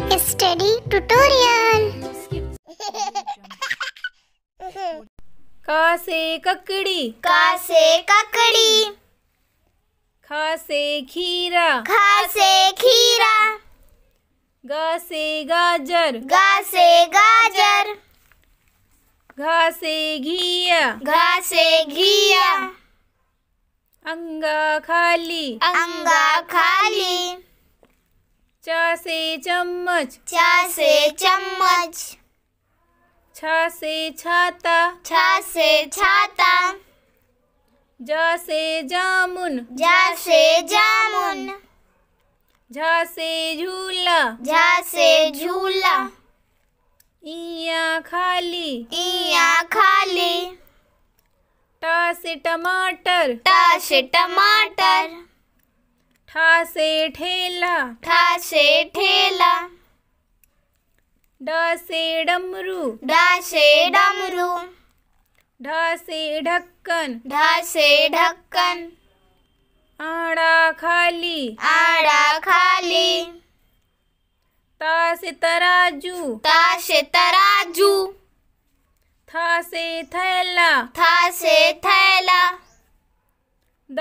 study tutorial का से ककड़ी का से ककड़ी खा से खीरा खा से खीरा गा से गाजर गा से गाजर घा से घिया घा से घिया अंगा खाली अंगा खाली से चम्मच च से चम्मच छ से छाता छ से छाता ज से जामुन ज से जामुन झ से झूला झ से झूला इया खाली इया खाली ट से टमाटर ट से टमाटर ठा से ठेला ठा से ठेला ड से डमरू ड से डमरू ढ से ढक्कन ढ से ढक्कन आड़ा खाली आड़ा खाली ता से तराजू ता से तराजू था से थैला था से थैला द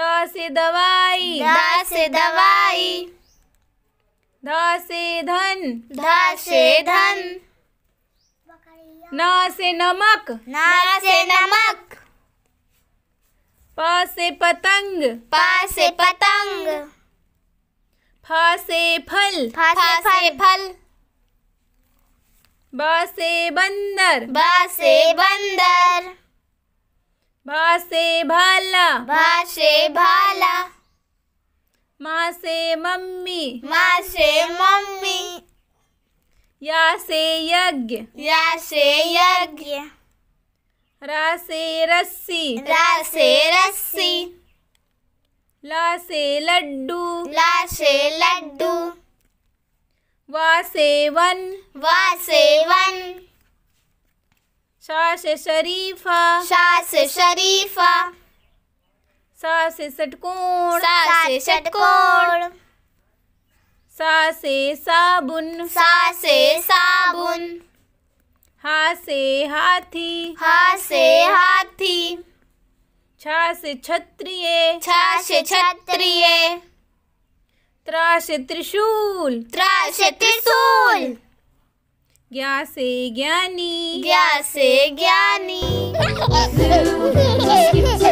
दवाई द दवाई ध धन ध धन ना से नमक ना से नमक पासे पतंग पासे पतंग फासे फल फासे से फल ब से बंदर बासे बंदर भासे भाला भासे भाला मासे मम्मी मासे मम्मी यासे यज्ञ यासे यज्ञ रासे रस्सी रासे रस्सी लासे लड्डू लासे लड्डू वासे वन वासे वन सास शरीफा सास शरीफा सास षटकोण सास षटकोण सासे साबुन सासे साबुन हासे हाथी हासे हाथी छास क्षत्रिय छास क्षत्रिय त्रास त्रिशूल त्रास त्रिशूल ज्ञा से ज्ञानी ज्ञा से ज्ञानी